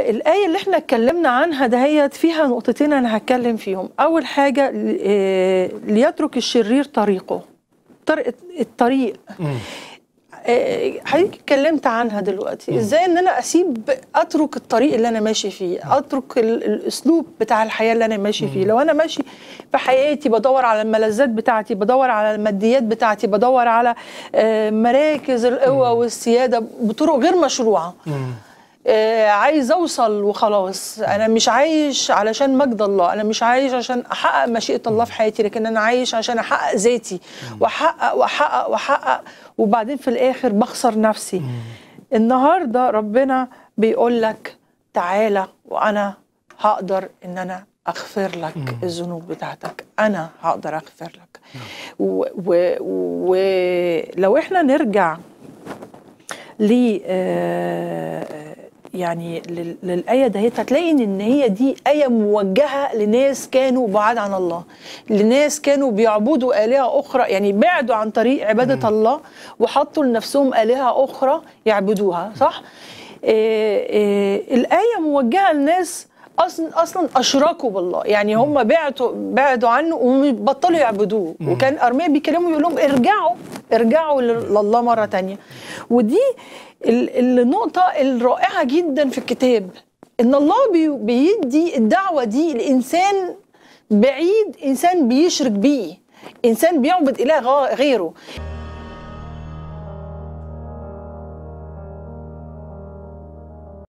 الآية اللي احنا اتكلمنا عنها دهيت فيها نقطتين أنا هتكلم فيهم أول حاجة آه، ليترك الشرير طريقه طريق الطريق آه، حضرتك اتكلمت عنها دلوقتي ازاي ان انا اسيب اترك الطريق اللي انا ماشي فيه اترك الاسلوب بتاع الحياه اللي انا ماشي فيه لو انا ماشي في حياتي بدور على الملذات بتاعتي بدور على الماديات بتاعتي بدور على آه، مراكز القوه والسياده بطرق غير مشروعه آه، عايز اوصل وخلاص انا مش عايش علشان مجد الله انا مش عايش عشان احقق مشيئه الله في حياتي لكن انا عايش عشان احقق ذاتي واحقق واحقق واحقق وبعدين في الاخر بخسر نفسي النهارده ربنا بيقول لك تعالى وانا هقدر ان انا اغفر لك الذنوب بتاعتك انا هقدر اغفر لك نعم. ولو احنا نرجع ل آه، يعني للايه دهيت هتلاقي ان هي دي ايه موجهه لناس كانوا بعاد عن الله لناس كانوا بيعبدوا الهه اخرى يعني بعدوا عن طريق عباده الله وحطوا لنفسهم الهه اخرى يعبدوها صح إيه إيه الايه موجهه لناس اصلا اصلا اشركوا بالله يعني هم بعدوا بعدوا عنه وبطلوا يعبدوه وكان ارميا بيكلمهم يقول لهم ارجعوا ارجعوا لله مرة تانية ودي النقطة الرائعة جدا في الكتاب ان الله بيدي الدعوة دي لإنسان بعيد إنسان بيشرك بيه إنسان بيعبد إله غيره